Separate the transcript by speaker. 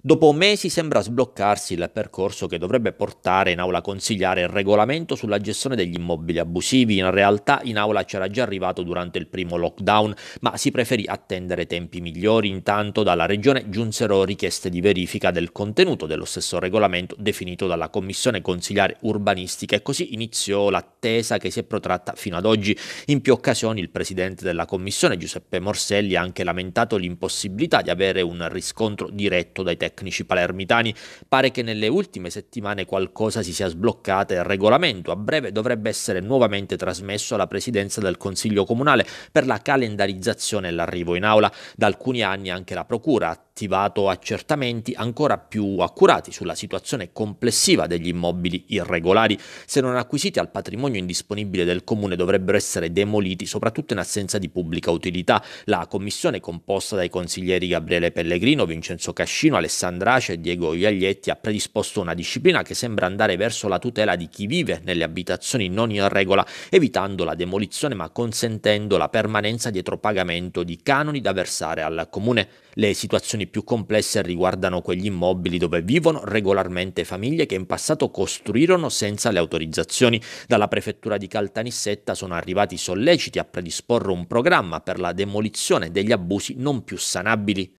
Speaker 1: Dopo mesi sembra sbloccarsi il percorso che dovrebbe portare in aula a consigliare il regolamento sulla gestione degli immobili abusivi. In realtà in aula c'era già arrivato durante il primo lockdown, ma si preferì attendere tempi migliori. Intanto dalla Regione giunsero richieste di verifica del contenuto dello stesso regolamento definito dalla Commissione Consigliare Urbanistica e così iniziò l'attesa che si è protratta fino ad oggi. In più occasioni il Presidente della Commissione Giuseppe Morselli ha anche lamentato l'impossibilità di avere un riscontro diretto dai tecnici tecnici palermitani. Pare che nelle ultime settimane qualcosa si sia sbloccato e il regolamento a breve dovrebbe essere nuovamente trasmesso alla presidenza del Consiglio Comunale per la calendarizzazione e l'arrivo in aula. Da alcuni anni anche la Procura ha attivato accertamenti ancora più accurati sulla situazione complessiva degli immobili irregolari. Se non acquisiti al patrimonio indisponibile del comune dovrebbero essere demoliti, soprattutto in assenza di pubblica utilità. La commissione composta dai consiglieri Gabriele Pellegrino, Vincenzo Cascino, Alessandrace e Diego Iaglietti ha predisposto una disciplina che sembra andare verso la tutela di chi vive nelle abitazioni non in regola, evitando la demolizione ma consentendo la permanenza dietro pagamento di canoni da versare al comune. Le situazioni più complesse riguardano quegli immobili dove vivono regolarmente famiglie che in passato costruirono senza le autorizzazioni. Dalla prefettura di Caltanissetta sono arrivati solleciti a predisporre un programma per la demolizione degli abusi non più sanabili.